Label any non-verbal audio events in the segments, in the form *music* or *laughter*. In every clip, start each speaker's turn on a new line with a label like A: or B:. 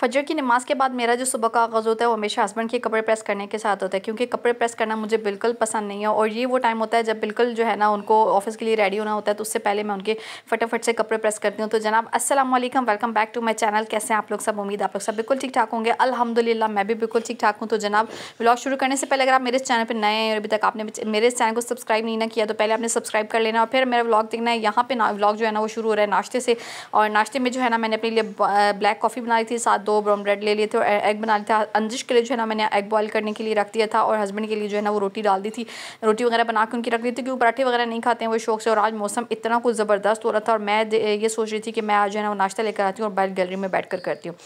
A: फजर की नमाज़ के बाद मेरा जो सुबह का आगाज़ होता है वो हमेशा हस्बैंड के कपड़े प्रेस करने के साथ होता है क्योंकि कपड़े प्रेस करना मुझे बिल्कुल पसंद नहीं है और ये वो टाइम होता है जब बिल्कुल जो है ना उनको ऑफिस के लिए रेडी होना होता है तो उससे पहले मैं उनके फटाफट से कपड़े प्रेस करती हूँ तो जनाब Aslam welcome back to my channel कैसे आप लोग सब उम्मीद आप लोग सब बिल्कुल ठीक ठाक होंगे अलहमदिल्ला मैं भी बिल्कुल ठीक ठाक हूँ तो जनाब ब्लॉग शुरू करने से पहले अगर आप मेरे चैनल पर नए हैं और अभी तक आपने मेरे चैनल को सब्सक्राइब नहीं ना किया तो पहले आपने सब्सक्राइब कर लेना और फिर मेरा ब्लॉग देखना है यहाँ पे ब्लॉग जो है ना वो शुरू हो रहा है नाश्ते से और नाश्ते में जो है ना मैंने अपने लिए ब्लैक कॉफ़ी बनाई थी साथ दो ब्राउन ब्रेड ले लिए थे और एग बना लिया था अंजिश के लिए जो है ना मैंने एग बॉयल करने के लिए रख दिया था और हस्बैंड के लिए जो है ना वो रोटी डाल दी थी रोटी वगैरह बना के उनकी रख दी थी क्योंकि पराठे वगैरह नहीं खाते हैं वो शौक से और आज मौसम इतना कुछ ज़बरदस्त हो रहा था और मैं ये सोच रही थी कि मैं आज जो है ना वो नाश्ता लेकर आती हूँ और बैल गैलरी में बैठ कर करती हूँ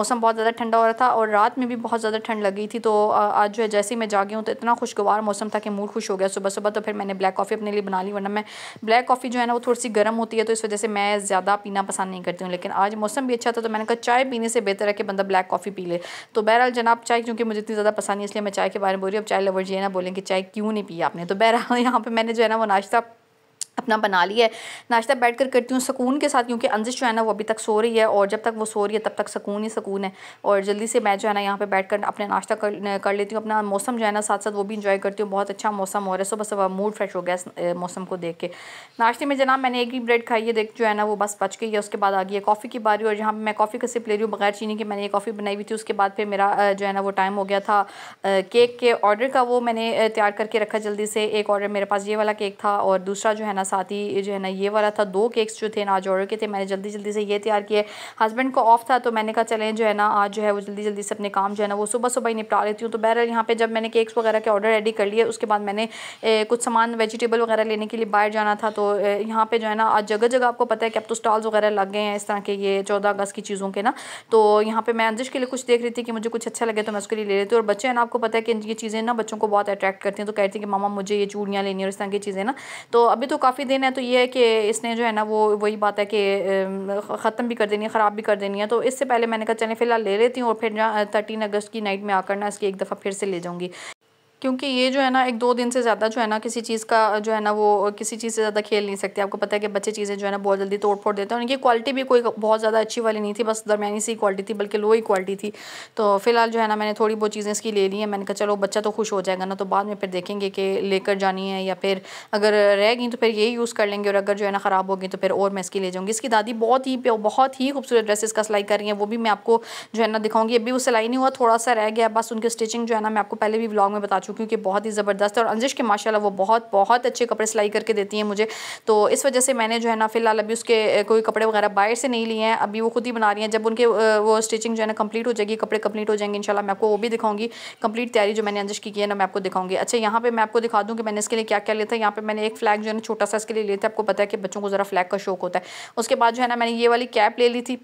A: मौसम बहुत ज़्यादा ठंडा हो रहा था और रात में भी बहुत ज़्यादा ठंड लगी थी तो आज जो है जैसे ही मैं जागी हूँ तो इतना खुशगवार मौसम था कि मूड खुश हो गया सुबह सुबह तो फिर मैंने ब्लैक कॉफ़ी अपने लिए बना ली वरना मैं ब्लैक कॉफ़ी जो है ना वो थोड़ी सी गर्म होती है तो इस वजह से मैं ज़्यादा पीना पसंद नहीं करती हूँ लेकिन आज मौसम भी अच्छा था तो मैंने कहा चाय पीने से बेहतर तरह के बंदा ब्लैक कॉफ़ी पी ले तो बहरहाल जनाब चाय क्योंकि मुझे इतनी ज़्यादा पसंद नहीं इसलिए मैं चाय के बारे में बोल रही हूँ अब चाय लवर जी है ना बोलेंगे चाय क्यों नहीं पी आपने तो बहरहाल यहाँ पर मैंने जो है ना वो नाश्ता अपना बना लिया है नाश्ता बैठ कर करती हूँ सुकून के साथ क्योंकि अंजिश जो है ना वो अभी तक सो रही है और जब तक वो सो रही है तब तक सुकून ही सुकून है और जल्दी से मैं जो है ना यहाँ पे बैठ कर अपना नाश्ता कर, कर लेती हूँ अपना मौसम जो है ना साथ साथ वो भी इंजॉय करती हूँ बहुत अच्छा मौसम हो रहा है सुबह सुबह मूड फ्रेश हो गया मौसम को देख के नाश्ते में जनाब मैंने एक ही ब्रेड खाई है देख जो है ना वो बस बच गई है उसके बाद आ गई है कॉफ़ी की बारी और जहाँ मैं कॉफ़ी का सिप ले रही हूँ बगैर चीनी की मैंने ये कॉफ़ी बनाई हुई थी उसके बाद फिर मेरा जो है ना वो टाइम हो गया था केक के ऑर्डर का वो मैंने तैयार करके रखा जल्दी से एक ऑर्डर मेरे पास ये वाला केक था और दूसरा जो है ना ना साथ ही जो है ना ये वाला था दो केक्स जो थे ना आज ऑर्डर के थे मैंने जल्दी जल्दी से ये तैयार किए हस्बैंड को ऑफ था तो मैंने कहा चलें जो है ना आज जो है वो जल्दी जल्दी से अपने काम जो है ना वो सुबह सुबह ही निपटा लेती हूँ तो बहरहाल यहाँ पर जब मैंने केक्स वगैरह के ऑर्डर रेडी कर लिए उसके बाद मैंने कुछ सामान वेजिटेबल वगैरह लेने के लिए बाहर जाना था तो यहाँ पर जो है ना आज जगह जगह आपको पता है कि अब तो स्टॉल्स वगैरह लग गए हैं इस तरह के ये चौदह अगस्त की चीज़ों के ना तो यहाँ पर मैं अंजिश के लिए कुछ देख रही थी कि मुझे कुछ अच्छा लगे तो मैं उसके लिए ले रही थी और बच्चे हैं ना आपको पता है कि ये चीज़ें ना बच्चों को बहुत अट्रैक्ट करती हैं तो कहती हैं कि मामा मुझे ये चूड़ियाँ लेनी और इस तरह की चीज़ें ना तो अभी तो काफ़ी दिन है तो ये है कि इसने जो है ना वो वही बात है कि ख़त्म भी कर देनी है ख़राब भी कर देनी है तो इससे पहले मैंने कहा चले फ़िलहाल ले लेती हूँ और फिर जहाँ थर्टीन अगस्त की नाइट में आकर ना इसकी एक दफ़ा फिर से ले जाऊँगी क्योंकि ये जो है ना एक दो दिन से ज़्यादा जो है ना किसी चीज़ का जो है ना वो किसी चीज़ से ज़्यादा खेल नहीं सकते आपको पता है कि बच्चे चीज़ें जो है ना बहुत जल्दी तोड़ फोड़ देते हैं उनकी क्वालिटी भी कोई बहुत ज़्यादा अच्छी वाली नहीं थी बस दरमियानी सी क्वालिटी थी बल्कि लो ही क्वालिटी थी तो फिलहाल जो है ना मैंने थोड़ी बहुत चीज़ें इसकी ले ली है मैंने कहा चलो बच्चा तो खुश हो जाएगा ना तो बाद में फिर देखेंगे कि लेकर जानी है या फिर अगर रह गई तो फिर यही यूज़ कर लेंगे और अगर जो है ना ख़राब होगी तो फिर और मैं इसकी ले जाऊँगी इसकी दादी बहुत ही बहुत ही खूबसूरत ड्रेसेस का सिलाई कर रही हैं वो भी मैं आपको जो है ना दिखाऊंगी अभी वो सिलाई नहीं हुआ थोड़ा सा रह गया बस उनकी स्टिचिंग जो है ना मैं आपको पहले भी ब्लॉग में बता चुकी हूँ क्योंकि बहुत ही ज़बरदस्त है और अंजिश के माशाल्लाह वो बहुत बहुत अच्छे कपड़े सिलाई करके देती हैं मुझे तो इस वजह से मैंने जो है ना फ़िलहाल अभी उसके कोई कपड़े वगैरह बाहर से नहीं लिए हैं अभी वो खुद ही बना रही हैं जब उनके वो स्टिचिंग जो है ना कम्प्लीट हो जाएगी कपड़े कम्प्लीट हो जाएंगे इन मैं आपको वो भी दिखाऊंगी कंप्लीट तैयारी जो मैंने अंजिश की है ना मैं आपको दिखाऊंगी अच्छा यहाँ पर मैं आपको दिखा दूँ कि मैंने इसके लिए क्या क्या लिया था यहाँ पर मैंने एक फ्लैग जो है ना छोटा सा इसके लिए लिया था आपको पता है कि बच्चों को ज़रा फ्लैग का शौक होता है उसके बाद जो है ना मैंने ये वाली कैप ले ली थी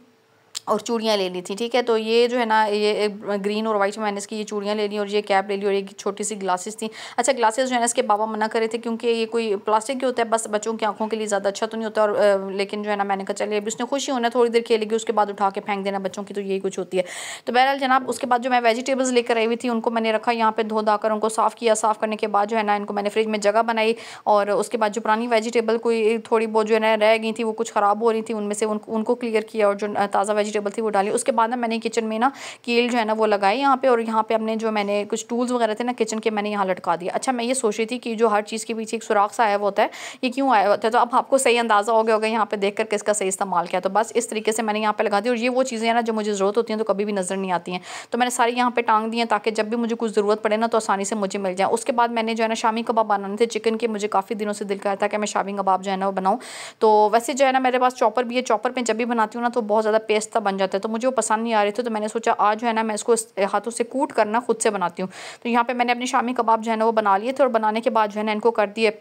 A: और चूड़ियाँ ले ली थी ठीक है तो ये जो है ना ये ग्रीन और वाइट मैंने इसकी ये चूड़ियाँ ले ली और ये कैप ले ली और ये छोटी सी ग्लासेस थी अच्छा ग्लासेस जो है ना इसके बाबा मना करे थे क्योंकि ये कोई प्लास्टिक के होता है बस बच्चों की आंखों के लिए ज़्यादा अच्छा तो नहीं होता और लेकिन जो है ना मैंने कहा चले अभी उसने खुशी होना थोड़ी देर खेलेगी उसके बाद उठा के फेंक देना बच्चों की तो यही कुछ होती है तो बहरहाल जनाब उसके बाद जो मैं वेजिटेबल्स लेकर आई हुई थी उनको मैंने रखा यहाँ पर धो धाकर उनको साफ़ किया साफ़ करने के बाद जो है ना इनको मैंने फ्रिज में जगह बनाई और उसके बाद जो पुरानी वेजिटेबल कोई थोड़ी बहुत जो है ना रह गई थी वो कुछ ख़राब हो रही थी उनमें से उनको क्लियर किया और जो ताज़ा वेजिटेबल वेजिटेबल थी वो डाली उसके बाद ना मैंने किचन में ना केल जो है ना वो लगाई यहाँ पे और यहाँ पे अपने जो मैंने कुछ टूल्स वगैरह थे ना किचन के मैंने यहाँ लटका दिया अच्छा मैं ये सोच रही थी कि जो हर चीज़ के पीछे एक सुराख सा आया हुआ होता है ये क्यों आया होता है तो अब आपको सही अंदाज़ा हो गया होगा यहाँ पे देख करके इसका सही इस्तेमाल किया तो बस इस तरीके से मैंने यहाँ पे लगा दी और ये वो चीज़ें हैं ना जो मुझे ज़रूरत होती हैं तो कभी भी नज़र नहीं आती हैं तो मैंने सारी यहाँ पे टांग दी हैं ताकि जब भी मुझे कुछ ज़रूरत पड़े ना तो आसानी से मुझे मिल जाए उसके बाद मैंने जो है ना शामी कबाब बनाने थे चिकन के मुझे काफ़ी दिनों से दिल कर था कि मैं शामी कबाब जो है ना वो बनाऊँ तो वैसे जो है ना मेरे पास चॉपर भी है चॉपर में जब भी बनाती हूँ ना तो बहुत ज़्यादा पेस्ट बन जाता है तो मुझे वो पसंद नहीं आ रहे थे तो मैंने सोचा आज जो है ना मैं इसको हाथों से कूट करना खुद से बनाती हूँ तो यहाँ पर मैंने अपने शामी कबाब जो है ना वो बना लिए थे और बनाने के बाद जो है ना इनको कर दिए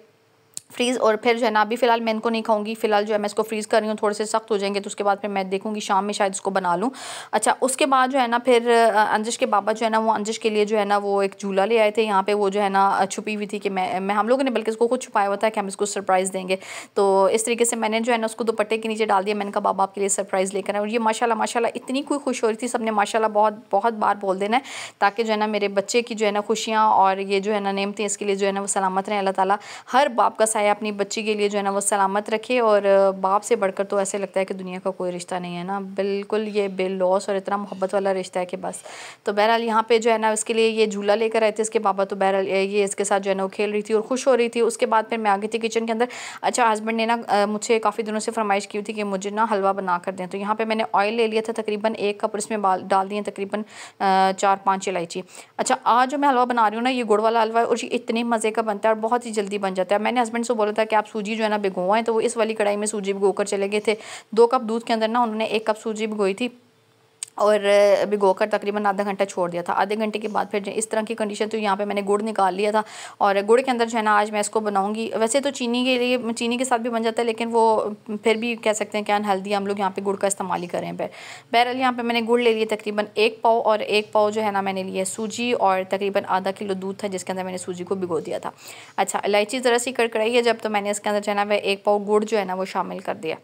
A: फ्रीज़ और फिर जो है ना अभी फ़िलहाल मैं इनको नहीं खाऊंगी फ़िलहाल जो है मैं इसको फ्रीज़ कर रही हूँ थोड़े से सख्त हो जाएंगे तो उसके बाद फिर मैं देखूंगी शाम में शायद इसको बना लूँ अच्छा उसके बाद जो है ना फिर अंजिश के बाबा जो है ना वो अंजिश के लिए जो है ना वो एक झूला ले आए थे यहाँ पर वो जो है ना छुपी हुई थी कि मैं मैं हम लोगों ने बल्कि इसको खुद छुपाया हुआ था कि हम इसको सरप्राइज़ देंगे तो इस तरीके से मैंने जो है ना उसको दोपट्टे के नीचे डाल दिया मैंने कहा बाबा आपके लिए सरप्राइज़ लेकर आए और ये माशाला माशा इतनी कोई खुश हो रही थी सबने माशाला बहुत बहुत बार बोल देना है ताकि जो है ना मेरे बच्चे की जो है ना खुशियाँ और ये जो है ना नेमतें इसके लिए जो है ना वो सलामत रहें अल्लाह ताली हर बाप का साया अपनी बच्ची के लिए जो है ना वो सलामत रखे और बाप से बढ़कर तो ऐसे लगता है कि दुनिया का कोई रिश्ता नहीं है ना बिल्कुल ये बेलॉस और इतना मोहब्बत वाला रिश्ता है कि बस तो बहरहाल यहाँ पे जो है ना उसके लिए ये झूला लेकर आए थे इसके बाबा तो बहरहाल ये इसके साथ जो है ना वो खेल रही थी और खुश हो रही थी उसके बाद फिर मैं आ गई थी किचन के अंदर अच्छा हस्बैंड ने ना मुझे काफ़ी दिनों से फरमाइश की थी कि मुझे ना हलवा बना कर दें तो यहाँ पर मैंने ऑयल ले लिया था तकरीबन एक कप उसमें डाल दिए तकरीबन चार पाँच इलायची अच्छा आज जो मैं हलवा बना रही हूँ ना ये गुड़ वाला हलवा है और ये इतने मज़े का बनता है और बहुत ही जल्दी बन जाता है मैंने हस्बैंड को बोला था कि आप सूजी जो है ना भिगोवाएं तो वो इस वाली कढ़ाई में सूजी भिगो कर चले गए थे दो कप दूध के अंदर ना उन्होंने एक कप सूजी भिगोई थी और भिगोकर तकरीबन आधा घंटा छोड़ दिया था आधे घंटे के बाद फिर इस तरह की कंडीशन तो यहाँ पे मैंने गुड़ निकाल लिया था और गुड़ के अंदर जो है ना आज मैं इसको बनाऊंगी वैसे तो चीनी के लिए चीनी के साथ भी बन जाता है लेकिन वो फिर भी कह सकते हैं कि अनहेल्दी हम लोग यहाँ पर गुड़ का इस्तेमाल ही करें फिर बहरहाल यहाँ पर मैंने गुड़ ले लिया तकरीबन एक पाव और एक पाव जो है ना मैंने लिया सूजी और तकरीबन आधा किलो दूध था जिसके अंदर मैंने सूजी को भिगो दिया था अच्छा इलायची ज़रा सी कड़कड़ाई है जब तो मैंने इसके अंदर जो है ना वह एक पाव गुड़ जो है ना वो शामिल कर दिया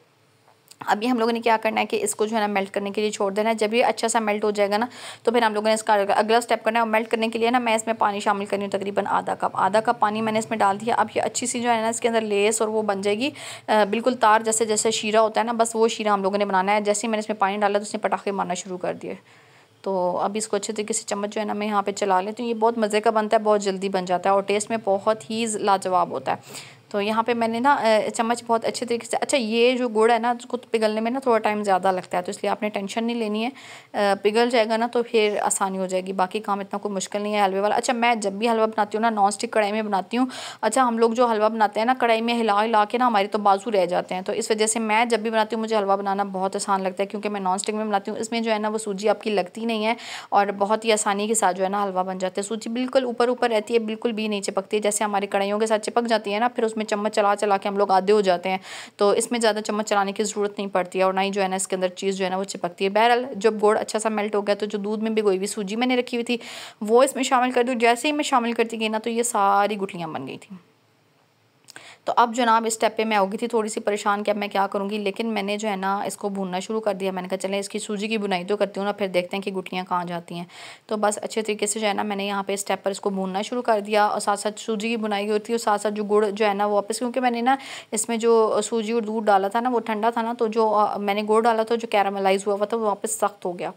A: अभी हम लोगों ने क्या करना है कि इसको जो है ना मेल्ट करने के लिए छोड़ देना है जब ये अच्छा सा मेल्ट हो जाएगा ना तो फिर हम लोगों ने इसका अगला स्टेप करना है और मेल्ट करने के लिए ना मैं इसमें पानी शामिल करनी हूँ तकरीबन आधा कप आधा कप पानी मैंने इसमें डाल दिया अब ये अच्छी सी जो है ना इसके अंदर लेस और वो बन जाएगी बिल्कुल तार जैसे जैसे शीरा होता है ना बस वो शीरा हम लोगों ने बनाना है जैसे ही मैंने इसमें पानी डाला तो उसने पटाखे मारना शुरू कर दिए तो अब इसको अच्छे तरीके से चम्मच जो है ना मैं यहाँ पे चला लेती हूँ ये बहुत मज़े का बनता है बहुत जल्दी बन जाता है और टेस्ट में बहुत ही लाजवाब होता है तो यहाँ पे मैंने ना चम्मच बहुत अच्छे तरीके से अच्छा ये जो गुड़ है ना उसको तो पिघलने में ना थोड़ा टाइम ज़्यादा लगता है तो इसलिए आपने टेंशन नहीं लेनी है पिघल जाएगा ना तो फिर आसानी हो जाएगी बाकी काम इतना कोई मुश्किल नहीं है हलवे वाला अच्छा मैं जब भी हलवा बनाती हूँ ना नॉन स्टिक कढ़ाई में बनाती हूँ अच्छा हम लोग जो हलवा बनाते हैं ना कढ़ाई में हिला हिला के ना हमारे तो बाजू रह जाते हैं तो इस वजह से मैं जब भी बनाती हूँ मुझे हलवा बनाना बहुत आसान लगता है क्योंकि मैं नॉन स्टिक में बनाती हूँ इसमें जो है ना वो सूजी आपकी लगती नहीं है और बहुत ही आसानी के साथ जो है ना हलवा बन जाता है सूजी बिल्कुल ऊपर ऊपर रहती है बिल्कुल भी नहीं चिपकती है जैसे हमारी कढ़ाइयों के साथ चिपक जाती है ना फिर उसमें इसमें चम्मच चला चला के हम लोग आधे हो जाते हैं तो इसमें ज़्यादा चम्मच चलाने की ज़रूरत नहीं पड़ती है और ना ही जो है ना इसके अंदर चीज़ जो है ना वो चिपकती है बहरहल जब गुड़ अच्छा सा मेल्ट हो गया तो जो दूध में भिगोई हुई सूजी मैंने रखी हुई थी वो इसमें शामिल कर दूँ जैसे ही मैं शामिल करती गई ना तो ये सारी गुटलियाँ बन गई थी तो अब जनाब इस स्टेप पे मैं होगी थी थोड़ी सी परेशान कि अब मैं क्या करूँगी लेकिन मैंने जो है ना इसको भूनना शुरू कर दिया मैंने कहा चले इसकी सूजी की बुनाई तो करती हूँ ना फिर देखते हैं कि गुटियाँ कहाँ जाती हैं तो बस अच्छे तरीके से जो है ना मैंने यहाँ पर स्टेप पर इसको भूनना शुरू कर दिया और साथ साथ सूजी की बुनाई होती है और साथ साथ जो गुड़ जो है ना वापस क्योंकि मैंने ना इसमें जो सूजी और दूध डाला था ना वो ठंडा था ना तो जो मैंने गुड़ डाला था जो कैरामलाइज हुआ हुआ था वो वापस सख्त हो गया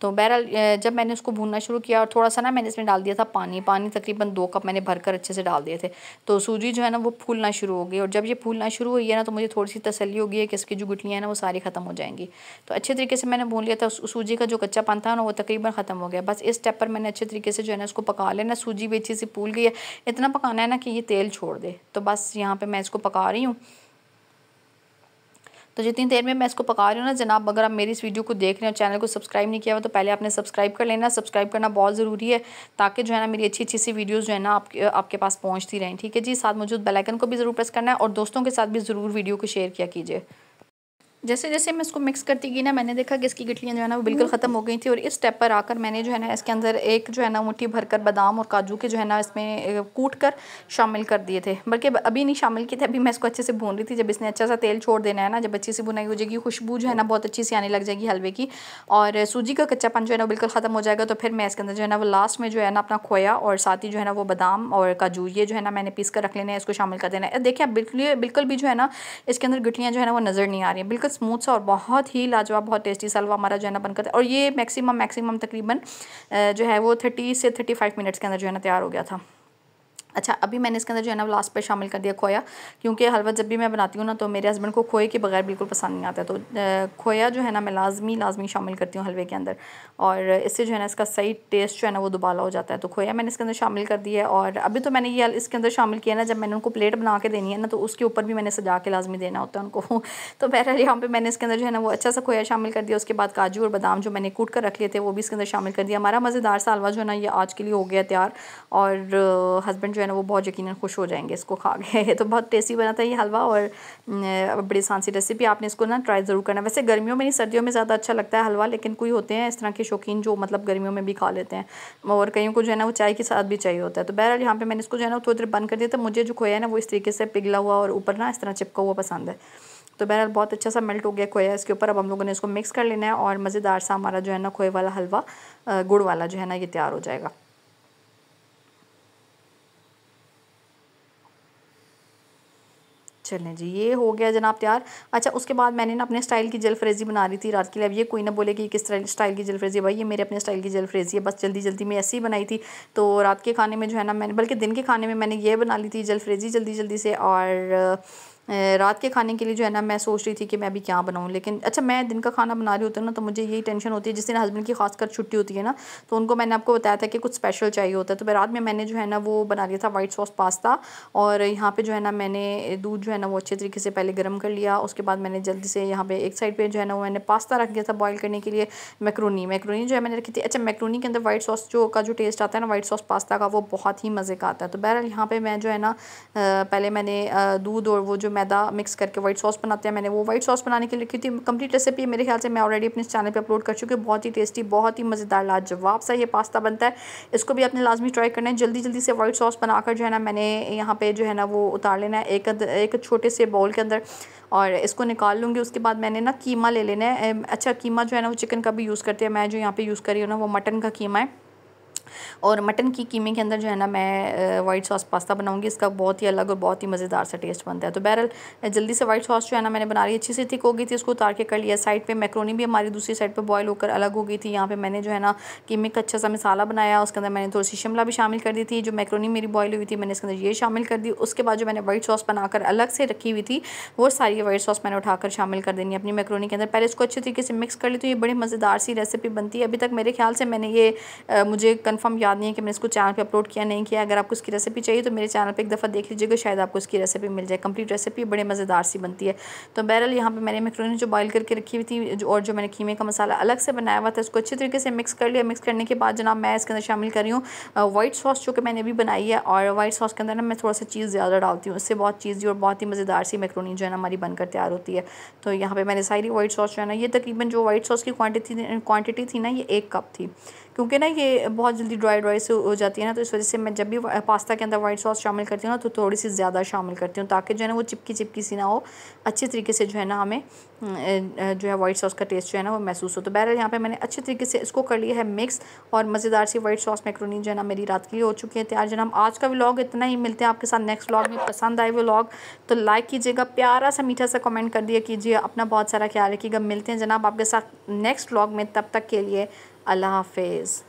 A: तो बहरहाल जब मैंने उसको भूनना शुरू किया और थोड़ा सा ना मैंने इसमें डाल दिया था पानी पानी तकरीबन दो कप मैंने भरकर अच्छे से डाल दिए थे तो सूजी जो है ना वो फूलना शुरू हो गई और जब ये फूलना शुरू हुई है ना तो मुझे थोड़ी सी तसली हो गई है कि इसकी जो गुटलियाँ हैं ना वो सारी ख़त्म हो जाएंगी तो अच्छे तरीके से मैंने भून लिया था सूजी का जो कच्चा पान था ना वो तकरीबन ख़त्म हो गया बस इस स्टेप पर मैंने अच्छे तरीके से जो है ना उसको पका ना सूजी भी अच्छी सी फूल गई है इतना पकाना है ना कि ये तेल छोड़ दे तो बस यहाँ पर मैं इसको पका रही हूँ तो जितनी देर में मैं इसको पका रही हूँ ना जनाब अगर आप मेरी इस वीडियो को देख रहे हो चैनल को सब्सक्राइब नहीं किया हुआ तो पहले आपने सब्सक्राइब कर लेना सब्सक्राइब करना बहुत ज़रूरी है ताकि जो है ना मेरी अच्छी अच्छी सी वीडियोज़ जो है ना आपके आपके पास पहुँचती रहें ठीक है जी साथ मौजूद बेलाइकन को भी ज़रूर प्रेस करना है और दोस्तों के साथ भी ज़रूर वीडियो को शेयर किया कीजिए जैसे जैसे मैं इसको मिक्स करती गई ना मैंने देखा कि इसकी गिटलियाँ जो है ना वो बिल्कुल ख़त्म हो गई थी और इस स्टेप पर आकर मैंने जो है ना इसके अंदर एक जो है ना मुठ्ठी भरकर बादाम और काजू के जो है ना इसमें कूट कर शामिल कर दिए थे बल्कि अभी नहीं शामिल किए थे अभी मैं इसको अच्छे से भून रही थी जब इसने अच्छा सा तेल छोड़ देना है ना जब अच्छी सी बुनाई हो जाएगी खुशबू जो है ना बहुत अच्छी सी आने लग जाएगी हलवे की और सूजी का कच्चापन जो है ना बिल्कुल ख़त्म हो जाएगा तो फिर मैं इसके अंदर जो है ना वो लास्ट में जो है ना अपना खोया और साथ ही जो है ना वो बादाम और काजू ये जो है ना मैंने पीस कर रख लेना है इसको शामिल कर देना है देखिए बिल्कुल बिल्कुल भी जो है ना इसके अंदर गिटलियाँ जो है ना वो नज़र नहीं आ रही बिल्कुल स्मूथ सा और बहुत ही लाजवाब बहुत टेस्टी सलवा हमारा जो है ना बनकर था और ये मैक्सिमम मैक्सिमम तकरीबन जो है वो थर्टी से थर्टी फाइव मिनट्स के अंदर जो है ना तैयार हो गया था अच्छा अभी मैंने इसके अंदर जो है ना लास्ट पर शामिल कर दिया खोया क्योंकि हलवा जब भी मैं बनाती हूँ ना तो मेरे हस्बैंड को खोए के बगैर बिल्कुल पसंद नहीं आता तो खोया जो है ना मैं लाजमी लाजमी शामिल करती हूँ हलवे के अंदर और इससे जो है ना इसका सही टेस्ट जो है ना वो दुबाला हो जाता है तो खोया मैंने इसके अंदर शामिल कर दिया है और अभी तो मैंने ये इसके अंदर शामिल किया ना जब मैंने उनको प्लेट बना के देनी है ना तो उसके ऊपर भी मैंने सजा के लाजमी देना होता है उनको *laughs* तो बहरहाल यहाँ पर मैंने इसके अंदर जो है ना वो अच्छा सा खोया शामिल कर दिया उसके बाद काजू और बादाम जो मैंने कूट कर रख लिए थे वो भी इसके अंदर शामिल कर दिया हमारा मज़ेदार सा हलवा जो है ना ये आज के लिए हो गया तैयार और हस्बैंड जो है है ना वो बहुत यकीन खुश हो जाएंगे इसको खा के *laughs* तो बहुत टेस्टी बना था ये हलवा और बड़ी आसान सी रेसिपी आपने इसको ना ट्राई ज़रूर करना वैसे गर्मियों में नहीं सर्दियों में ज़्यादा अच्छा लगता है हलवा लेकिन कोई होते हैं इस तरह के शौकीन जो मतलब गर्मियों में भी खा लेते हैं और कईयों को जो है ना वो चाय के साथ भी चाहिए होता है तो बहरहाल यहाँ पर मैंने इसको जो है ना थोड़ी देर बंद कर दिया तो मुझे जो खोया है ना वो इस तरीके से पिघला हुआ और ऊपर ना इस तरह चिपका हुआ पसंद है तो बहरहाल बहुत अच्छा सा मेल्ट हो गया खोया इसके ऊपर अब हम लोगों ने इसको मिक्स कर लेना है और मज़ेदार सा हमारा जो है ना खोए वाला हलवा गुड़ वाला जो है ना ये तैयार हो जाएगा चलें जी ये हो गया जनाब तैयार अच्छा उसके बाद मैंने ना अपने स्टाइल की जल फ्रेजी बना रही थी रात के लिए अब ये कोई ना बोले कि किस तरह स्टाइल की जल फ्रेजी है भाई ये मेरे अपने स्टाइल की जल फ्रेजी है बस जल्दी जल्दी मैं ऐसी ही बनाई थी तो रात के खाने में जो है ना मैंने बल्कि दिन के खाने में मैंने ये बना ली थी जल फ्रेजी जल्दी जल्दी से और रात के खाने के लिए जो है ना मैं सोच रही थी कि मैं अभी क्या बनाऊँ लेकिन अच्छा मैं दिन का खाना बना रही होती हूँ ना तो मुझे यही टेंशन होती है जिस दिन हस्बैंड की खासकर छुट्टी होती है ना तो उनको मैंने आपको बताया था कि कुछ स्पेशल चाहिए होता है तो रात में मैंने जो है ना वो बना लिया था वाइट सॉस पास्ता और यहाँ पर जो है ना मैंने दूध जो है ना वो अच्छे तरीके से पहले गर्म कर लिया उसके बाद मैंने जल्दी से यहाँ पर एक साइड पर जो है ना वो मैंने पास्ता रख दिया था बॉयल करने के लिए मैक्रोनी मैक्रोनी जो है मैंने रखी थी अच्छा मैक्रोनी के अंदर वाइट सॉस जो का जो टेस्ट आता है ना वाइट सॉस पास्ता का वो बहुत ही मज़े का आता है तो बहरहाल यहाँ पर मैं जो है ना पहले मैंने दूध और वो जो मैदा मिक्स करके वाइट सॉस बनाते हैं मैंने वो वाइट सॉस बनाने के लिए क्योंकि थी कंप्लीट रेसिपी मेरे ख्याल से मैं ऑलरेडी अपने चैनल पर अपलोड कर चुकी हूँ बहुत ही टेस्टी बहुत ही मज़ेदार लाजवाब सा ये पास्ता बनता है इसको भी आपने लाजमी ट्राई करना है जल्दी जल्दी से वाइट सॉस बनाकर जो है ना मैंने यहाँ पर जो है ना वो उतार लेना है एक एक छोटे से बाउल के अंदर और इसको निकाल लूँगी उसके बाद मैंने ना कीमा ले लेना है अच्छा कीमा जो है ना वो चिकन का भी यूज़ करते हैं मैं जो यहाँ पे यूज़ करी हूँ ना वो मटन का कीमा है और मटन की कीमे के अंदर जो है ना मैं वाइट सॉस पास्ता बनाऊंगी इसका बहुत ही अलग और बहुत ही मज़ेदार सा टेस्ट बनता है तो बैरल जल्दी से वाइट सॉस जो है ना मैंने बना ली अच्छी से थिक हो गई थी उसको उतार के कर लिया साइड पे मैक्रोनी भी हमारी दूसरी साइड पे बॉयल होकर अलग हो गई थी यहाँ पर मैंने जो है ना कीमे का अच्छा सा मसाला बनाया उसके अंदर मैंने थोड़ी सी शिमला भी शामिल कर दी थी जो मैक्रोनी मेरी बॉयल हुई थी मैंने इसके अंदर ये शामिल कर दी उसके बाद जो मैंने वाइट सॉस बनाकर अलग से रखी हुई थी वो सारी वाइट सॉस मैंने उठाकर शामिल कर देनी अपनी मैक्रोनी के अंदर पहले इसको अच्छे तरीके से मिक्स कर ली तो ये बड़ी मज़ेदार सी रेसिपी बनती है अभी तक मेरे ख्याल से मैंने ये मुझे कंफर्म याद नहीं है कि मैंने इसको चैनल पे अपलोड किया नहीं किया अगर आपको इसकी रेसिपी चाहिए तो मेरे चैनल पे एक दफ़ा देख लीजिएगा शायद आपको इसकी रेसिपी मिल जाए कंप्लीट रेसिपी बड़े मज़ेदार सी बनती है तो बैरल यहाँ पर मैंने मैक्रोनी जो बॉयल करके रखी हुई थी और जो मैंने खीमे का मसाला अलग से बनाया हुआ था उसको अच्छे तरीके से मिक्स कर लिया मिक्स करने के बाद जनाब मैं इसके अंदर शामिल कर रही हूँ वाइट सॉस जो कि मैंने अभी बनाई है और वाइट सॉस के अंदर ना मैं थोड़ा सा चीज़ ज़्यादा डालती हूँ इससे बहुत चीज़ी और बहुत ही मज़ेदार सी मैक्रोनी जो है ना हमारी बनकर तैयार होती है तो यहाँ पर मैंने सारी वाइट सॉस जो है ना ये तकरीबन जो वाइट सॉस की क्वान्टिटी क्वान्टिटी थी ना ये एक कप थी क्योंकि ना ये बहुत जल्दी ड्राई ड्राई से हो जाती है ना तो इस वजह से मैं जब भी पास्ता के अंदर वाइट सॉस शामिल करती हूँ ना तो थोड़ी सी ज़्यादा शामिल करती हूँ ताकि जो है ना वो चिपकी चिपकी सी ना हो अच्छे तरीके से जो है ना हमें जो है वाइट सॉस का टेस्ट जो है ना वो महसूस हो तो बहरहाल यहाँ पर मैंने अच्छे तरीके से इसको कर लिया है मिक्स और मज़ेदार सी वाइट सॉस मैक्रोनी जो है ना मेरी रात के लिए हो चुकी है तैयार ना आज का व्लॉग इतना ही मिलते हैं आपके साथ नेक्स्ट व्लॉग में पसंद आए व्लॉग तो लाइक कीजिएगा प्यारा सा मीठा सा कमेंट कर दिया कीजिए अपना बहुत सारा ख्याल रखिएगा मिलते हैं जनाब आपके साथ नेक्स्ट व्लॉग में तब तक के लिए अल्लाह हाफिज़